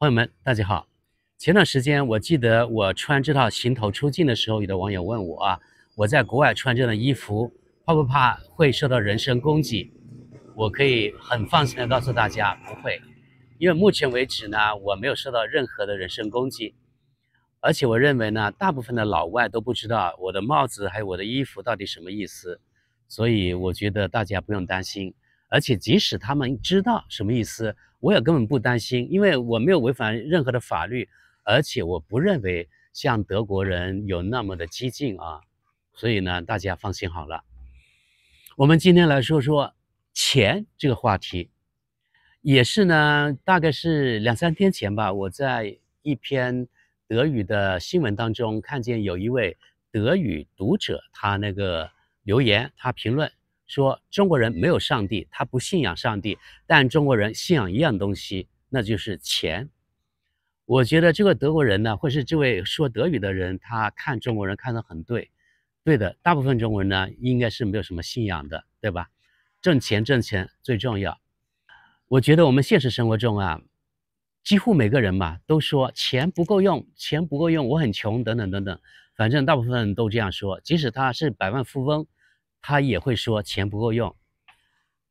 朋友们，大家好。前段时间，我记得我穿这套行头出镜的时候，有的网友问我啊，我在国外穿这样的衣服，怕不怕会受到人身攻击？我可以很放心的告诉大家，不会，因为目前为止呢，我没有受到任何的人身攻击。而且我认为呢，大部分的老外都不知道我的帽子还有我的衣服到底什么意思，所以我觉得大家不用担心。而且，即使他们知道什么意思，我也根本不担心，因为我没有违反任何的法律，而且我不认为像德国人有那么的激进啊，所以呢，大家放心好了。我们今天来说说钱这个话题，也是呢，大概是两三天前吧，我在一篇德语的新闻当中看见有一位德语读者，他那个留言，他评论。说中国人没有上帝，他不信仰上帝，但中国人信仰一样东西，那就是钱。我觉得这个德国人呢，或是这位说德语的人，他看中国人看得很对，对的。大部分中国人呢，应该是没有什么信仰的，对吧？挣钱，挣钱最重要。我觉得我们现实生活中啊，几乎每个人嘛，都说钱不够用，钱不够用，我很穷等等等等，反正大部分都这样说。即使他是百万富翁。他也会说钱不够用，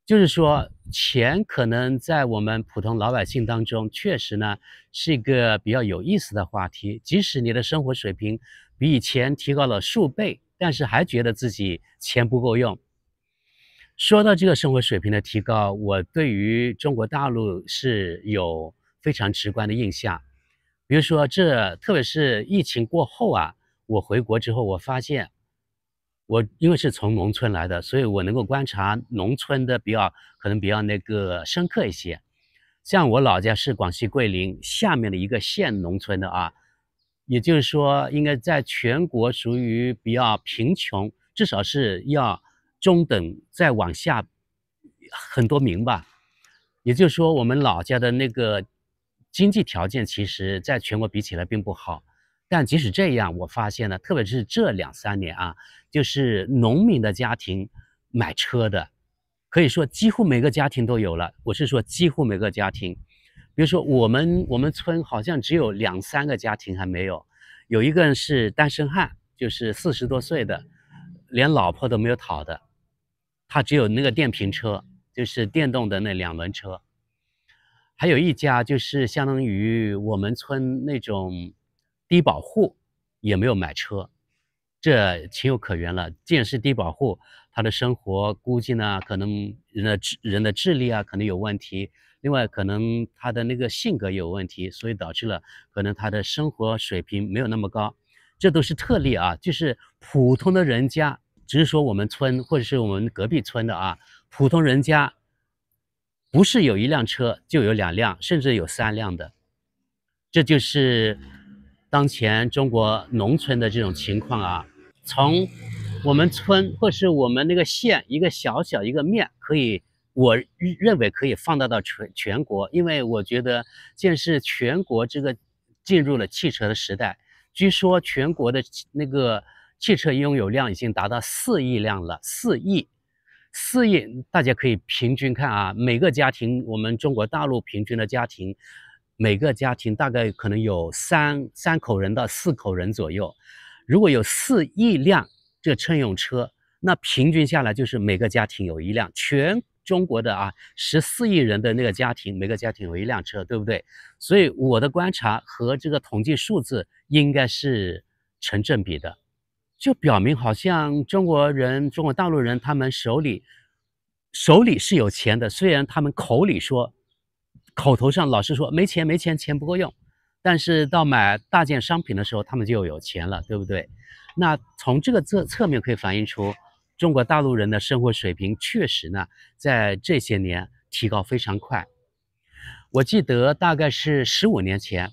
就是说钱可能在我们普通老百姓当中，确实呢是一个比较有意思的话题。即使你的生活水平比以前提高了数倍，但是还觉得自己钱不够用。说到这个生活水平的提高，我对于中国大陆是有非常直观的印象。比如说，这特别是疫情过后啊，我回国之后，我发现。我因为是从农村来的，所以我能够观察农村的比较可能比较那个深刻一些。像我老家是广西桂林下面的一个县农村的啊，也就是说应该在全国属于比较贫穷，至少是要中等再往下很多名吧。也就是说，我们老家的那个经济条件，其实在全国比起来并不好。但即使这样，我发现呢，特别是这两三年啊，就是农民的家庭买车的，可以说几乎每个家庭都有了。我是说几乎每个家庭，比如说我们我们村好像只有两三个家庭还没有，有一个人是单身汉，就是四十多岁的，连老婆都没有讨的，他只有那个电瓶车，就是电动的那两轮车。还有一家就是相当于我们村那种。低保户也没有买车，这情有可原了。既然是低保户，他的生活估计呢，可能人的智人的智力啊，可能有问题；，另外，可能他的那个性格有问题，所以导致了可能他的生活水平没有那么高。这都是特例啊，就是普通的人家，只是说我们村或者是我们隔壁村的啊，普通人家不是有一辆车就有两辆，甚至有三辆的，这就是。当前中国农村的这种情况啊，从我们村或是我们那个县一个小小一个面，可以我认为可以放大到全全国，因为我觉得建是全国这个进入了汽车的时代。据说全国的那个汽车拥有量已经达到四亿辆了，四亿，四亿，大家可以平均看啊，每个家庭，我们中国大陆平均的家庭。每个家庭大概可能有三三口人到四口人左右，如果有四亿辆这乘用车，那平均下来就是每个家庭有一辆。全中国的啊，十四亿人的那个家庭，每个家庭有一辆车，对不对？所以我的观察和这个统计数字应该是成正比的，就表明好像中国人、中国大陆人他们手里手里是有钱的，虽然他们口里说。口头上老是说没钱没钱钱不够用，但是到买大件商品的时候，他们就有钱了，对不对？那从这个侧侧面可以反映出，中国大陆人的生活水平确实呢，在这些年提高非常快。我记得大概是十五年前，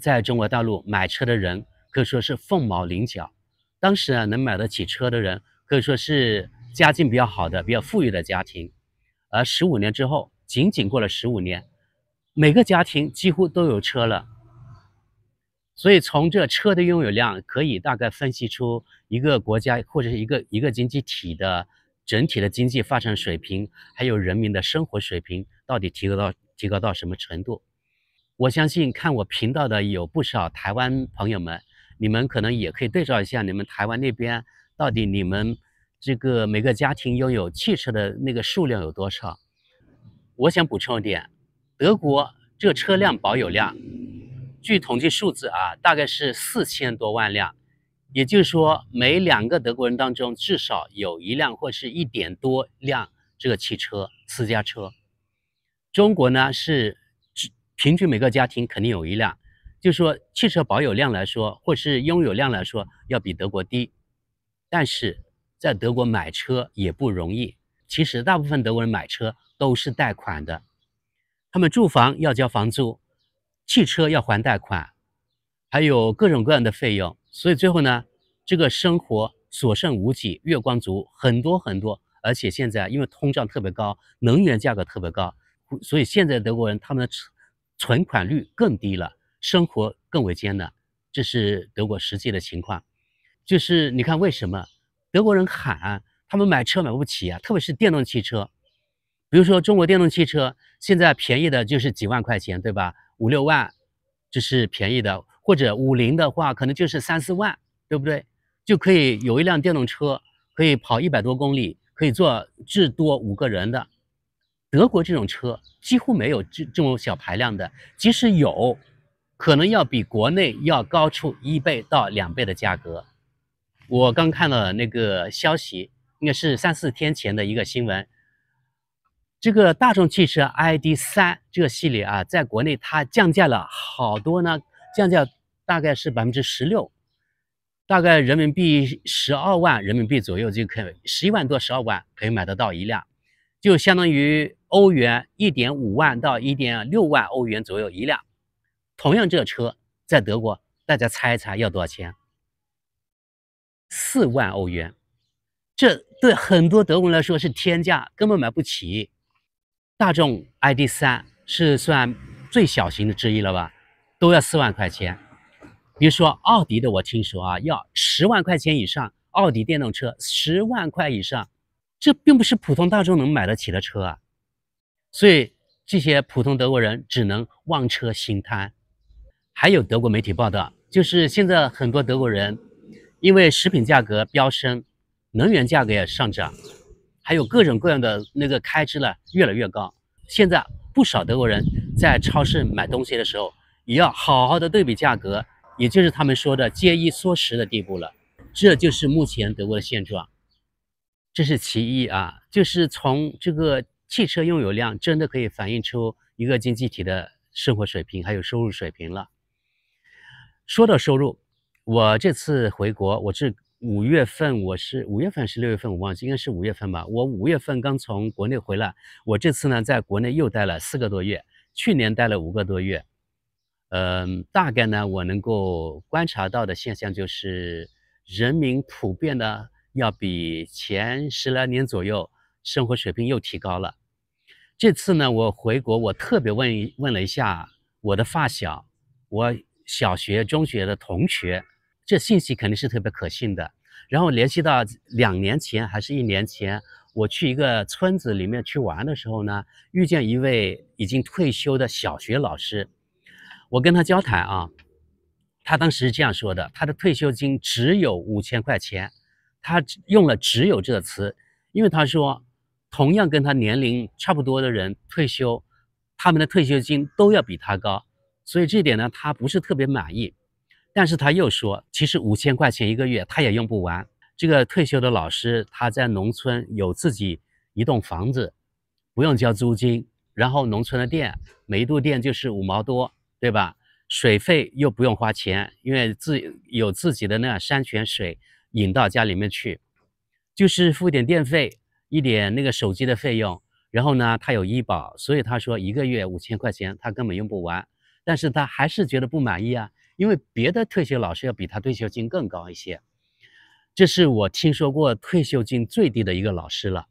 在中国大陆买车的人可以说是凤毛麟角，当时啊能买得起车的人可以说是家境比较好的、比较富裕的家庭，而十五年之后。仅仅过了十五年，每个家庭几乎都有车了。所以从这车的拥有量，可以大概分析出一个国家或者一个一个经济体的整体的经济发展水平，还有人民的生活水平到底提高到提高到什么程度。我相信看我频道的有不少台湾朋友们，你们可能也可以对照一下，你们台湾那边到底你们这个每个家庭拥有汽车的那个数量有多少。我想补充一点，德国这个车辆保有量，据统计数字啊，大概是四千多万辆，也就是说，每两个德国人当中至少有一辆或是一点多辆这个汽车私家车。中国呢是平均每个家庭肯定有一辆，就说汽车保有量来说，或是拥有量来说，要比德国低。但是在德国买车也不容易，其实大部分德国人买车。都是贷款的，他们住房要交房租，汽车要还贷款，还有各种各样的费用，所以最后呢，这个生活所剩无几，月光族很多很多。而且现在因为通胀特别高，能源价格特别高，所以现在德国人他们的存款率更低了，生活更为艰难。这是德国实际的情况，就是你看为什么德国人喊他们买车买不起啊，特别是电动汽车。比如说，中国电动汽车现在便宜的就是几万块钱，对吧？五六万就是便宜的，或者五菱的话，可能就是三四万，对不对？就可以有一辆电动车，可以跑一百多公里，可以坐至多五个人的。德国这种车几乎没有这这种小排量的，即使有，可能要比国内要高出一倍到两倍的价格。我刚看了那个消息，应该是三四天前的一个新闻。这个大众汽车 ID.3 这个系列啊，在国内它降价了好多呢，降价大概是百分之十六，大概人民币十二万人民币左右就可以，十一万多、十二万可以买得到一辆，就相当于欧元一点五万到一点六万欧元左右一辆。同样，这车在德国，大家猜一猜要多少钱？四万欧元，这对很多德国人来说是天价，根本买不起。大众 ID 三是算最小型的之一了吧？都要四万块钱。比如说奥迪的，我听说啊，要十万块钱以上，奥迪电动车十万块以上，这并不是普通大众能买得起的车啊。所以这些普通德国人只能望车兴叹。还有德国媒体报道，就是现在很多德国人因为食品价格飙升，能源价格也上涨。还有各种各样的那个开支呢，越来越高。现在不少德国人在超市买东西的时候，也要好好的对比价格，也就是他们说的节衣缩食的地步了。这就是目前德国的现状，这是其一啊。就是从这个汽车拥有量，真的可以反映出一个经济体的生活水平还有收入水平了。说到收入，我这次回国，我是。五月份我是五月份是六月份我忘记应该是五月份吧。我五月份刚从国内回来，我这次呢在国内又待了四个多月，去年待了五个多月。嗯，大概呢我能够观察到的现象就是，人民普遍的要比前十来年左右生活水平又提高了。这次呢我回国，我特别问问了一下我的发小，我小学、中学的同学。这信息肯定是特别可信的。然后联系到两年前还是一年前，我去一个村子里面去玩的时候呢，遇见一位已经退休的小学老师。我跟他交谈啊，他当时是这样说的：他的退休金只有五千块钱，他用了“只有”这个词，因为他说，同样跟他年龄差不多的人退休，他们的退休金都要比他高，所以这点呢，他不是特别满意。但是他又说，其实五千块钱一个月，他也用不完。这个退休的老师，他在农村有自己一栋房子，不用交租金。然后农村的电，每一度电就是五毛多，对吧？水费又不用花钱，因为自有自己的那山泉水引到家里面去，就是付点电费，一点那个手机的费用。然后呢，他有医保，所以他说一个月五千块钱，他根本用不完。但是他还是觉得不满意啊。因为别的退休老师要比他退休金更高一些，这是我听说过退休金最低的一个老师了。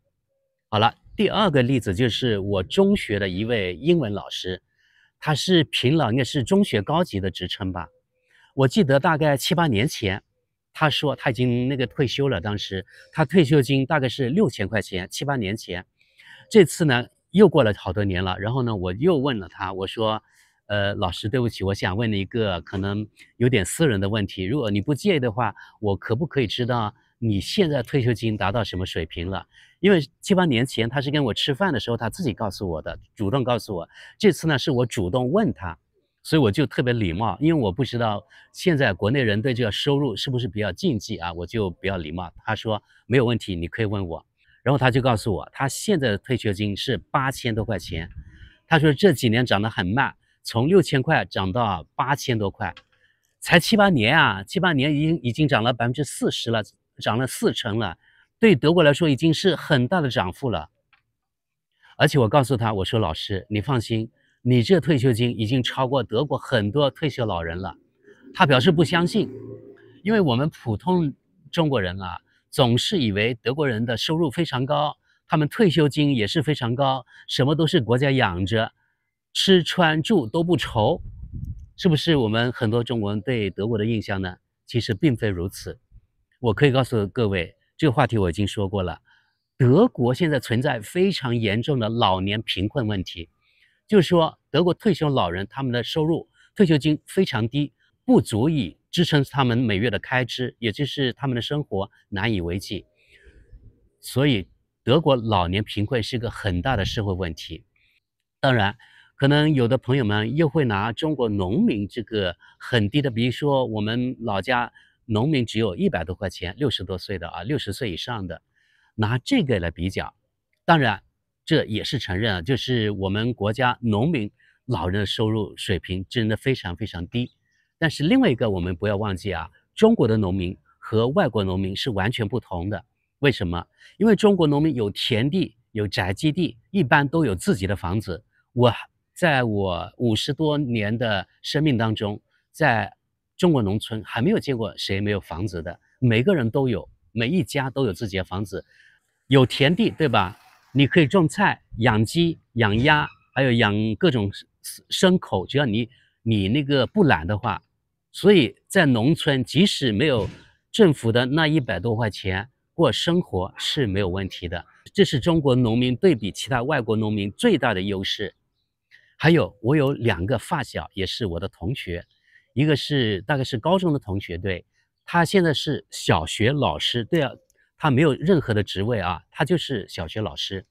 好了，第二个例子就是我中学的一位英文老师，他是评了，应该是中学高级的职称吧。我记得大概七八年前，他说他已经那个退休了。当时他退休金大概是六千块钱。七八年前，这次呢又过了好多年了。然后呢，我又问了他，我说。呃，老师，对不起，我想问你一个可能有点私人的问题，如果你不介意的话，我可不可以知道你现在退休金达到什么水平了？因为七八年前他是跟我吃饭的时候他自己告诉我的，主动告诉我。这次呢是我主动问他，所以我就特别礼貌，因为我不知道现在国内人对这个收入是不是比较禁忌啊，我就比较礼貌。他说没有问题，你可以问我。然后他就告诉我，他现在的退休金是八千多块钱。他说这几年涨得很慢。从六千块涨到八千多块，才七八年啊，七八年已经已经涨了百分之四十了，涨了四成了。对德国来说已经是很大的涨幅了。而且我告诉他，我说老师你放心，你这退休金已经超过德国很多退休老人了。他表示不相信，因为我们普通中国人啊，总是以为德国人的收入非常高，他们退休金也是非常高，什么都是国家养着。吃穿住都不愁，是不是我们很多中国人对德国的印象呢？其实并非如此。我可以告诉各位，这个话题我已经说过了。德国现在存在非常严重的老年贫困问题，就是说，德国退休老人他们的收入退休金非常低，不足以支撑他们每月的开支，也就是他们的生活难以为继。所以，德国老年贫困是个很大的社会问题。当然。可能有的朋友们又会拿中国农民这个很低的，比如说我们老家农民只有一百多块钱，六十多岁的啊，六十岁以上的，拿这个来比较。当然，这也是承认啊，就是我们国家农民老人的收入水平真的非常非常低。但是另外一个，我们不要忘记啊，中国的农民和外国农民是完全不同的。为什么？因为中国农民有田地，有宅基地，一般都有自己的房子。我。在我五十多年的生命当中，在中国农村还没有见过谁没有房子的，每个人都有，每一家都有自己的房子，有田地，对吧？你可以种菜、养鸡、养鸭，还有养各种牲口，只要你你那个不懒的话。所以在农村，即使没有政府的那一百多块钱过生活是没有问题的，这是中国农民对比其他外国农民最大的优势。还有，我有两个发小，也是我的同学，一个是大概是高中的同学，对，他现在是小学老师，对啊，他没有任何的职位啊，他就是小学老师，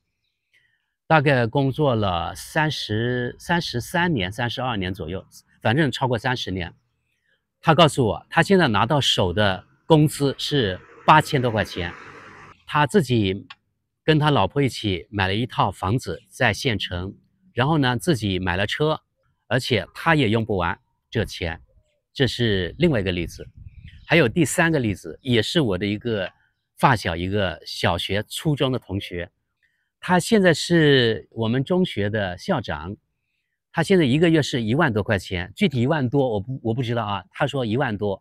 大概工作了三十三十三年、三十二年左右，反正超过三十年。他告诉我，他现在拿到手的工资是八千多块钱，他自己跟他老婆一起买了一套房子在县城。然后呢，自己买了车，而且他也用不完这钱，这是另外一个例子。还有第三个例子，也是我的一个发小，一个小学、初中的同学，他现在是我们中学的校长，他现在一个月是一万多块钱，具体一万多我不我不知道啊，他说一万多，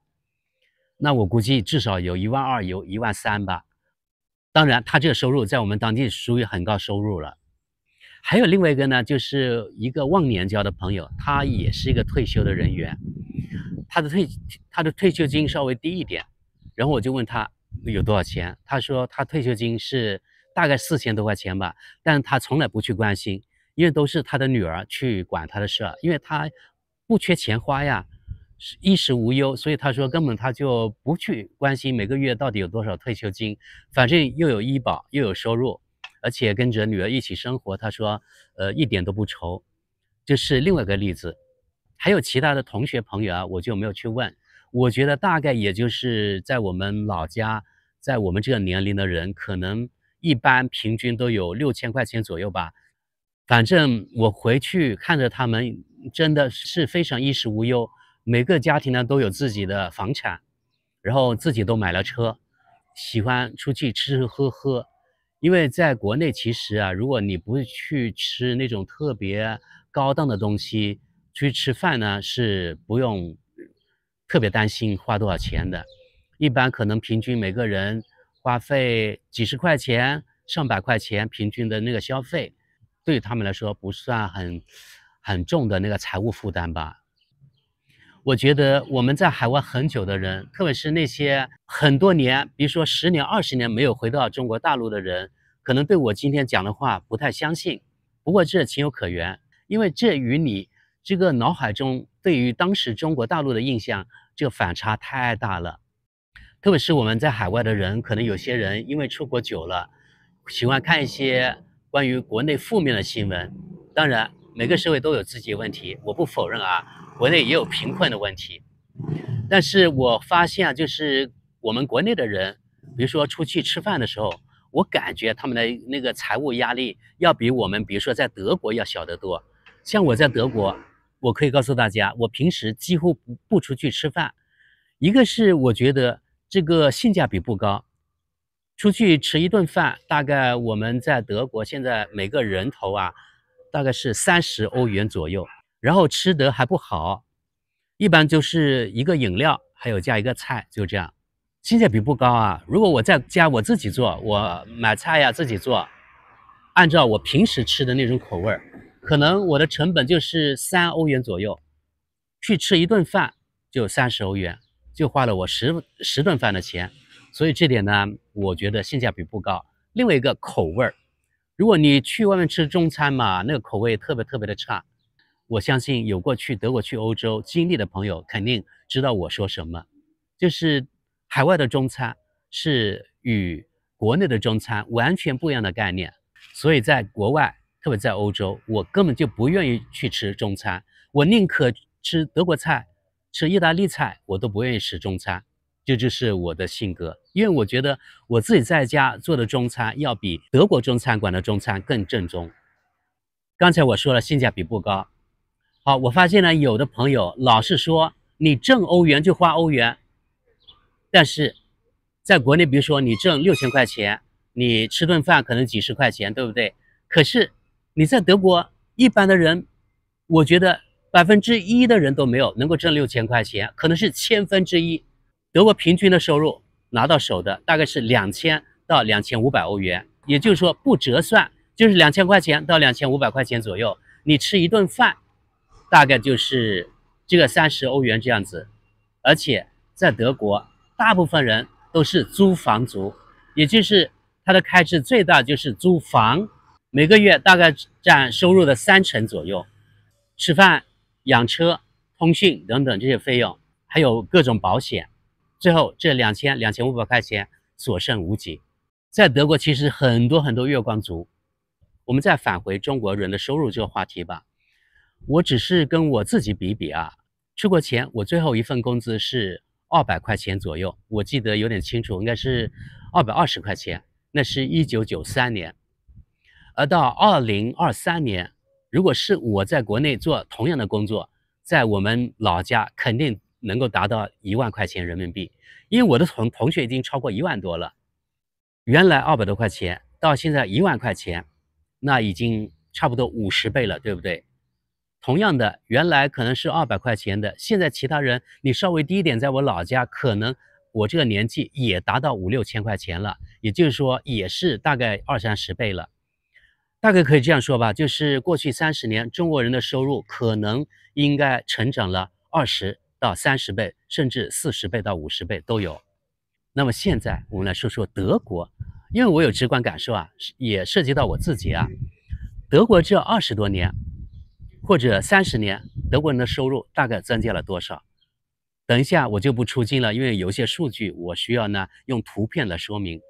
那我估计至少有一万二，有一万三吧。当然，他这个收入在我们当地属于很高收入了。还有另外一个呢，就是一个忘年交的朋友，他也是一个退休的人员，他的退他的退休金稍微低一点，然后我就问他有多少钱，他说他退休金是大概四千多块钱吧，但他从来不去关心，因为都是他的女儿去管他的事儿，因为他不缺钱花呀，衣食无忧，所以他说根本他就不去关心每个月到底有多少退休金，反正又有医保又有收入。而且跟着女儿一起生活，他说，呃，一点都不愁，这是另外一个例子。还有其他的同学朋友啊，我就没有去问。我觉得大概也就是在我们老家，在我们这个年龄的人，可能一般平均都有六千块钱左右吧。反正我回去看着他们，真的是非常衣食无忧。每个家庭呢都有自己的房产，然后自己都买了车，喜欢出去吃吃喝喝。因为在国内，其实啊，如果你不去吃那种特别高档的东西去吃饭呢，是不用特别担心花多少钱的。一般可能平均每个人花费几十块钱、上百块钱，平均的那个消费，对他们来说不算很很重的那个财务负担吧。我觉得我们在海外很久的人，特别是那些很多年，比如说十年、二十年没有回到中国大陆的人，可能对我今天讲的话不太相信。不过这情有可原，因为这与你这个脑海中对于当时中国大陆的印象这反差太大了。特别是我们在海外的人，可能有些人因为出国久了，喜欢看一些关于国内负面的新闻。当然。每个社会都有自己的问题，我不否认啊，国内也有贫困的问题，但是我发现啊，就是我们国内的人，比如说出去吃饭的时候，我感觉他们的那个财务压力要比我们，比如说在德国要小得多。像我在德国，我可以告诉大家，我平时几乎不不出去吃饭，一个是我觉得这个性价比不高，出去吃一顿饭，大概我们在德国现在每个人头啊。大概是三十欧元左右，然后吃的还不好，一般就是一个饮料，还有加一个菜，就这样，性价比不高啊。如果我在家我自己做，我买菜呀自己做，按照我平时吃的那种口味儿，可能我的成本就是三欧元左右，去吃一顿饭就三十欧元，就花了我十十顿饭的钱，所以这点呢，我觉得性价比不高。另外一个口味儿。如果你去外面吃中餐嘛，那个口味特别特别的差。我相信有过去德国去欧洲经历的朋友，肯定知道我说什么。就是海外的中餐是与国内的中餐完全不一样的概念。所以在国外，特别在欧洲，我根本就不愿意去吃中餐。我宁可吃德国菜、吃意大利菜，我都不愿意吃中餐。这就是我的性格，因为我觉得我自己在家做的中餐要比德国中餐馆的中餐更正宗。刚才我说了性价比不高。好，我发现呢，有的朋友老是说你挣欧元就花欧元，但是在国内，比如说你挣六千块钱，你吃顿饭可能几十块钱，对不对？可是你在德国，一般的人，我觉得百分之一的人都没有能够挣六千块钱，可能是千分之一。德国平均的收入拿到手的大概是两千到两千五百欧元，也就是说不折算就是两千块钱到两千五百块钱左右。你吃一顿饭，大概就是这个三十欧元这样子。而且在德国，大部分人都是租房族，也就是他的开支最大就是租房，每个月大概占收入的三成左右。吃饭、养车、通讯等等这些费用，还有各种保险。最后这两千两千五百块钱所剩无几，在德国其实很多很多月光族。我们再返回中国人的收入这个话题吧。我只是跟我自己比比啊，出国前我最后一份工资是二百块钱左右，我记得有点清楚，应该是二百二十块钱，那是一九九三年。而到二零二三年，如果是我在国内做同样的工作，在我们老家肯定。能够达到一万块钱人民币，因为我的同同学已经超过一万多了，原来二百多块钱，到现在一万块钱，那已经差不多五十倍了，对不对？同样的，原来可能是二百块钱的，现在其他人你稍微低一点，在我老家，可能我这个年纪也达到五六千块钱了，也就是说，也是大概二三十倍了。大概可以这样说吧，就是过去三十年中国人的收入可能应该成长了二十。到三十倍，甚至四十倍到五十倍都有。那么现在我们来说说德国，因为我有直观感受啊，也涉及到我自己啊。德国这二十多年或者三十年，德国人的收入大概增加了多少？等一下我就不出镜了，因为有些数据我需要呢用图片来说明。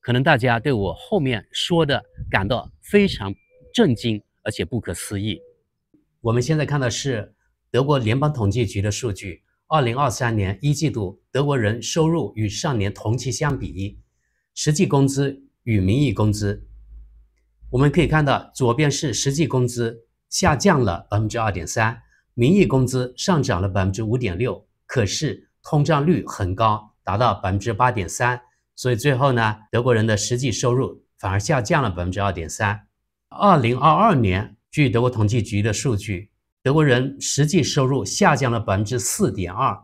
可能大家对我后面说的感到非常震惊，而且不可思议。我们现在看的是。德国联邦统计局的数据，二零二三年一季度，德国人收入与上年同期相比，实际工资与名义工资，我们可以看到，左边是实际工资下降了百分之二点三，名义工资上涨了百分之五点六，可是通胀率很高，达到百分之八点三，所以最后呢，德国人的实际收入反而下降了百分之二点三。二零二二年，据德国统计局的数据。德国人实际收入下降了百分之四点二，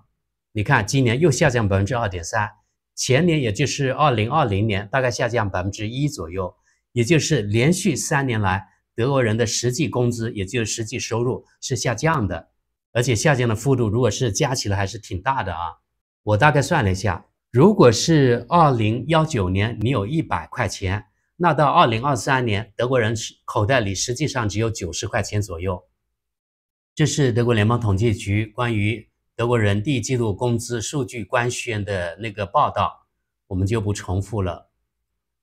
你看今年又下降百分之二点三，前年也就是二零二零年大概下降百分之一左右，也就是连续三年来德国人的实际工资，也就是实际收入是下降的，而且下降的幅度如果是加起来还是挺大的啊！我大概算了一下，如果是二零幺九年你有一百块钱，那到二零二三年德国人口袋里实际上只有九十块钱左右。这是德国联邦统计局关于德国人第一季度工资数据官宣的那个报道，我们就不重复了。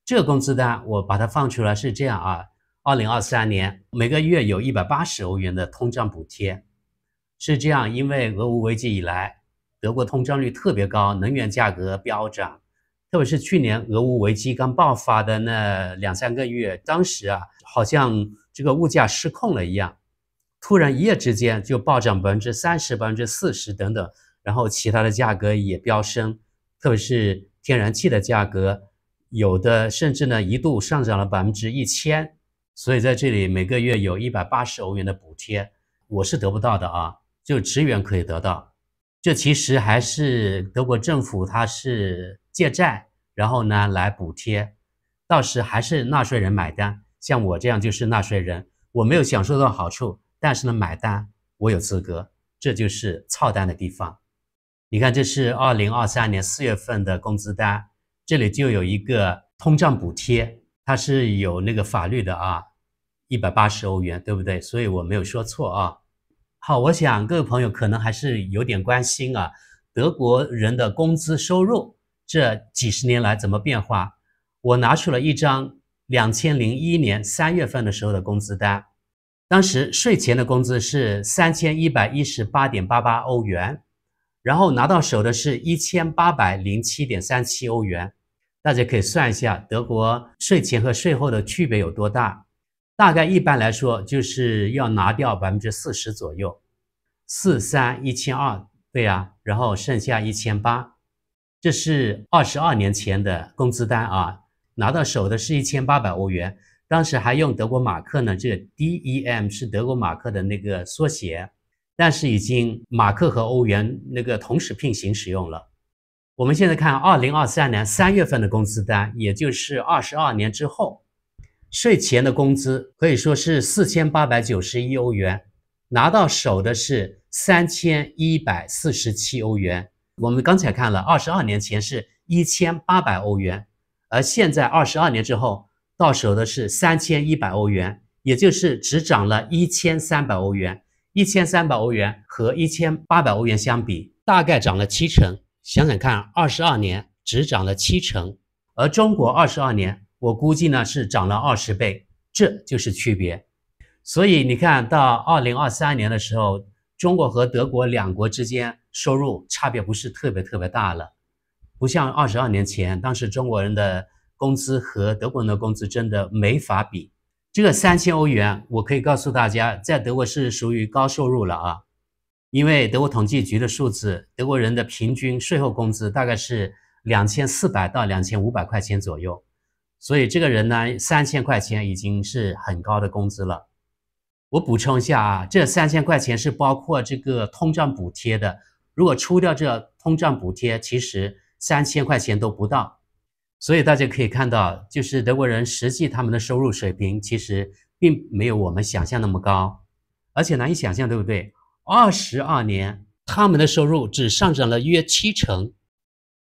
这个工资单我把它放出来，是这样啊：二零二三年每个月有一百八十欧元的通胀补贴，是这样。因为俄乌危机以来，德国通胀率特别高，能源价格飙涨，特别是去年俄乌危机刚爆发的那两三个月，当时啊，好像这个物价失控了一样。突然一夜之间就暴涨百分之三十、百分之四十等等，然后其他的价格也飙升，特别是天然气的价格，有的甚至呢一度上涨了百分之一千。所以在这里每个月有一百八十欧元的补贴，我是得不到的啊，就职员可以得到。这其实还是德国政府它是借债，然后呢来补贴，到时还是纳税人买单。像我这样就是纳税人，我没有享受到好处。但是呢，买单我有资格，这就是操蛋的地方。你看，这是二零二三年四月份的工资单，这里就有一个通胀补贴，它是有那个法律的啊，一百八十欧元，对不对？所以我没有说错啊。好，我想各位朋友可能还是有点关心啊，德国人的工资收入这几十年来怎么变化？我拿出了一张两千零一年三月份的时候的工资单。当时税前的工资是三千一百一十八点八八欧元，然后拿到手的是一千八百零七点三七欧元。大家可以算一下，德国税前和税后的区别有多大？大概一般来说就是要拿掉百分之四十左右。四三一千二，对呀，然后剩下一千八，这是二十二年前的工资单啊，拿到手的是一千八百欧元。当时还用德国马克呢，这个 DEM 是德国马克的那个缩写，但是已经马克和欧元那个同时并行使用了。我们现在看二零二三年三月份的工资单，也就是二十二年之后，税前的工资可以说是四千八百九十一欧元，拿到手的是三千一百四十七欧元。我们刚才看了二十二年前是一千八百欧元，而现在二十二年之后。到手的是三千一百欧元，也就是只涨了一千三百欧元。一千三百欧元和一千八百欧元相比，大概涨了七成。想想看，二十二年只涨了七成，而中国二十二年，我估计呢是涨了二十倍，这就是区别。所以你看到二零二三年的时候，中国和德国两国之间收入差别不是特别特别大了，不像二十二年前，当时中国人的。工资和德国人的工资真的没法比。这个三千欧元，我可以告诉大家，在德国是属于高收入了啊。因为德国统计局的数字，德国人的平均税后工资大概是两千四百到两千五百块钱左右。所以这个人呢，三千块钱已经是很高的工资了。我补充一下啊，这三千块钱是包括这个通胀补贴的。如果出掉这通胀补贴，其实三千块钱都不到。所以大家可以看到，就是德国人实际他们的收入水平其实并没有我们想象那么高，而且难以想象，对不对？二十二年他们的收入只上涨了约七成。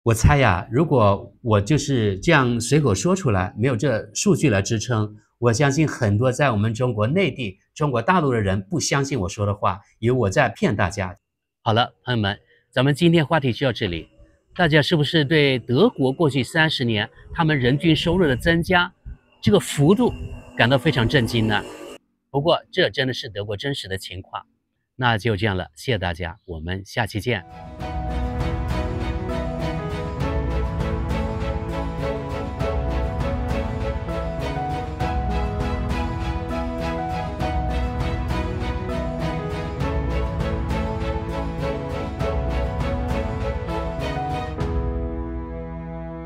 我猜呀，如果我就是这样随口说出来，没有这数据来支撑，我相信很多在我们中国内地、中国大陆的人不相信我说的话，以为我在骗大家。好了，朋友们，咱们今天话题就到这里。大家是不是对德国过去三十年他们人均收入的增加，这个幅度感到非常震惊呢？不过这真的是德国真实的情况。那就这样了，谢谢大家，我们下期见。